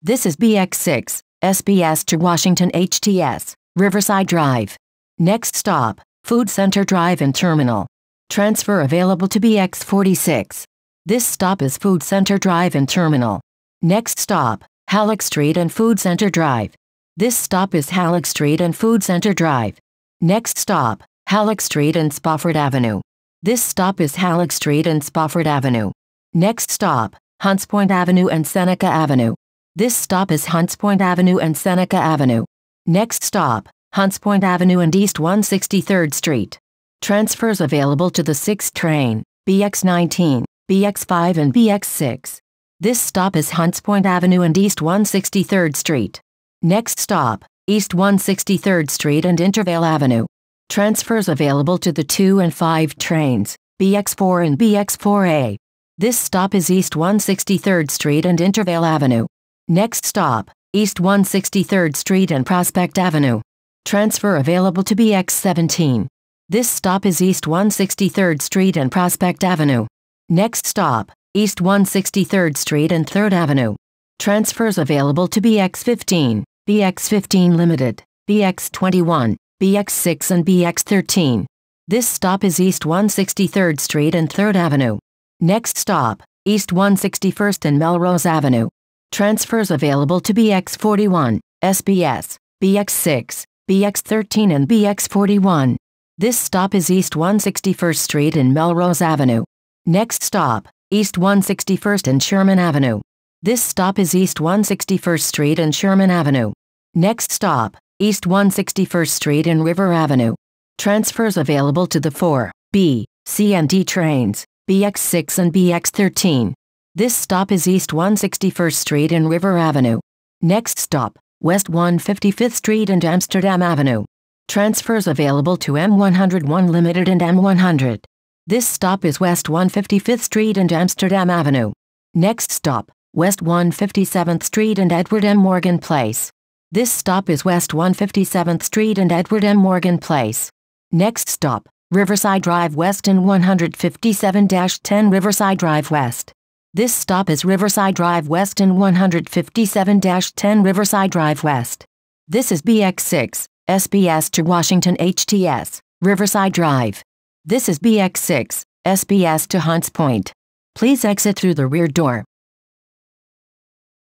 This is BX6, SBS to Washington HTS, Riverside Drive. Next stop, Food Center Drive and Terminal. Transfer available to BX46. This stop is Food Center Drive and Terminal. Next stop, Halleck Street and Food Center Drive. This stop is Halleck Street and Food Center Drive. Next stop, Halleck Street and Spofford Avenue. This stop is Halleck Street and Spofford Avenue. Next stop, Hunts Point Avenue and Seneca Avenue. This stop is Hunts Point Avenue and Seneca Avenue. Next stop, Hunts Point Avenue and East 163rd Street. Transfers available to the 6th train, BX19, BX5 and BX6. This stop is Hunts Point Avenue and East 163rd Street. Next stop, East 163rd Street and Intervale Avenue. Transfers available to the 2 and 5 trains, BX4 and BX4A. This stop is East 163rd Street and Intervale Avenue. Next stop, East 163rd Street and Prospect Avenue. Transfer available to BX17. This stop is East 163rd Street and Prospect Avenue. Next stop, East 163rd Street and 3rd Avenue. Transfers available to BX15, BX15 Limited, BX21, BX6 and BX13. This stop is East 163rd Street and 3rd Avenue. Next stop, East 161st and Melrose Avenue. Transfers available to BX41, SBS, BX6, BX13 and BX41. This stop is East 161st Street and Melrose Avenue. Next stop, East 161st and Sherman Avenue. This stop is East 161st Street and Sherman Avenue. Next stop, East 161st Street and River Avenue. Transfers available to the 4, B, C and D trains, BX6 and BX13. This stop is East 161st Street and River Avenue. Next stop, West 155th Street and Amsterdam Avenue. Transfers available to M101 Limited and M100. This stop is West 155th Street and Amsterdam Avenue. Next stop, West 157th Street and Edward M. Morgan Place. This stop is West 157th Street and Edward M. Morgan Place. Next stop, Riverside Drive West and 157-10 Riverside Drive West. This stop is Riverside Drive West and 157-10 Riverside Drive West. This is BX6, SBS to Washington HTS, Riverside Drive. This is BX6, SBS to Hunts Point. Please exit through the rear door.